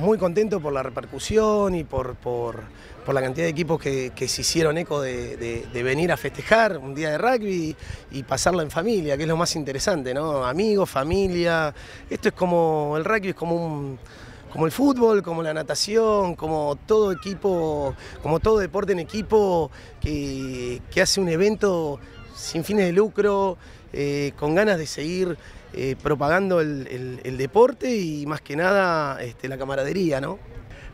muy contento por la repercusión y por, la cantidad de equipos que, se hicieron eco de, venir a festejar un día de rugby y pasarlo en familia, que es lo más interesante, ¿no? Amigos, familia. Esto es como, el rugby es como como el fútbol, como la natación, como todo equipo, como todo deporte en equipo que, que hace un evento sin fines de lucro, eh, con ganas de seguir eh, propagando el, deporte y más que nada este, la camaradería, ¿no?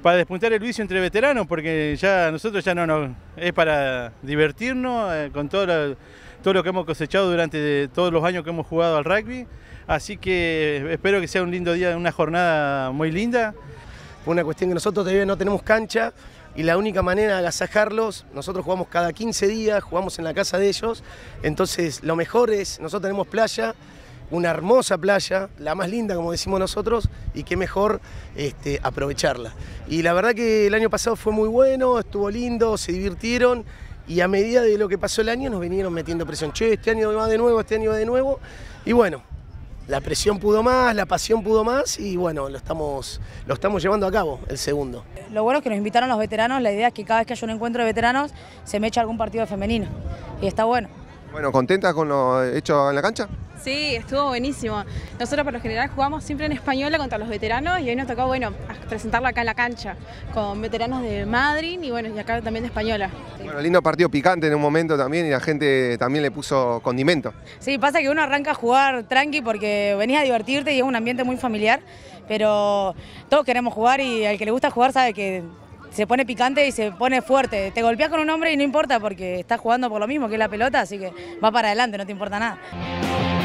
Para despuntar el vicio entre veteranos, porque ya nosotros ya no nos... es para divertirnos eh, con todo todo lo que hemos cosechado durante todos los años que hemos jugado al rugby. Así que espero que sea un lindo día, una jornada muy linda. Fue una cuestión que nosotros todavía no tenemos cancha y la única manera de agasajarlos, nosotros jugamos cada 15 días, jugamos en la casa de ellos, entonces lo mejor es, nosotros tenemos playa, una hermosa playa, la más linda como decimos nosotros, y qué mejor este, aprovecharla. Y la verdad que el año pasado fue muy bueno, estuvo lindo, se divirtieron, y a medida de lo que pasó el año nos vinieron metiendo presión, che, este año va de nuevo, este año va de nuevo, y bueno, la presión pudo más, la pasión pudo más y bueno, lo estamos, lo estamos llevando a cabo, el segundo. Lo bueno es que nos invitaron los veteranos, la idea es que cada vez que haya un encuentro de veteranos se me echa algún partido femenino y está bueno. Bueno, ¿contenta con lo hecho en la cancha? Sí, estuvo buenísimo. Nosotros por lo general jugamos siempre en española contra los veteranos y hoy nos tocó, bueno, presentarlo acá en la cancha con veteranos de Madrid y bueno, y acá también de española. Bueno, lindo partido picante en un momento también y la gente también le puso condimento. Sí, pasa que uno arranca a jugar tranqui porque venís a divertirte y es un ambiente muy familiar, pero todos queremos jugar y al que le gusta jugar sabe que se pone picante y se pone fuerte. Te golpeas con un hombre y no importa porque estás jugando por lo mismo que es la pelota, así que va para adelante, no te importa nada.